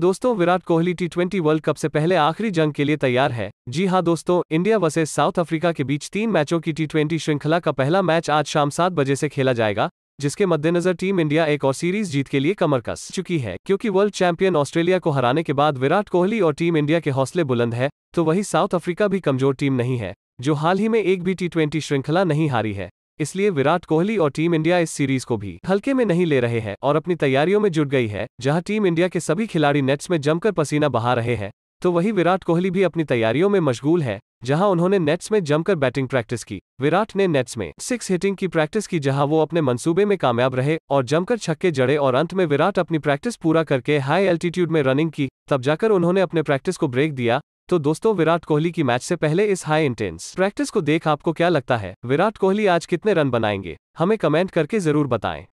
दोस्तों Virat Kohli T twenty world cup से पहले आखिरी जंग के लिए तैयार है जी हां दोस्तों इंडिया वर्सेस साउथ अफ्रीका के बीच तीन मैचों की टी ट्वेंटी श्रृंखला का पहला मैच आज शाम सात बजे से खेला जाएगा जिसके मद्देनजर टीम इंडिया एक और सीरीज जीत के लिए कमर कस चुकी है क्योंकि वर्ल्ड चैंपियन ऑस्ट्रेलिया को हराने के बाद विराट कोहली और टीम इंडिया के हौसले बुलंद है तो वही साउथ अफ्रीका भी कमजोर टीम नहीं है जो हाल ही में एक भी टी ट्वेंटी श्रृंखला नहीं हारी है इसलिए विराट कोहली और टीम इंडिया इस सीरीज को भी हल्के में नहीं ले रहे हैं और अपनी तैयारियों में जुट गई है जहां टीम इंडिया के सभी खिलाड़ी नेट्स में जमकर पसीना बहा रहे हैं तो वही विराट कोहली भी अपनी तैयारियों में मशगूल है जहां उन्होंने नेट्स में जमकर बैटिंग प्रैक्टिस की विराट ने नेट्स में सिक्स हिटिंग की प्रैक्टिस की जहां वो अपने मंसूबे में कामयाब रहे और जमकर छक्के जड़े और अंत में विराट अपनी प्रैक्टिस पूरा करके हाई एल्टीट्यूड में रनिंग की तब जाकर उन्होंने अपने प्रैक्टिस को ब्रेक दिया तो दोस्तों विराट कोहली की मैच से पहले इस हाई इंटेंस प्रैक्टिस को देख आपको क्या लगता है विराट कोहली आज कितने रन बनाएंगे हमें कमेंट करके जरूर बताएं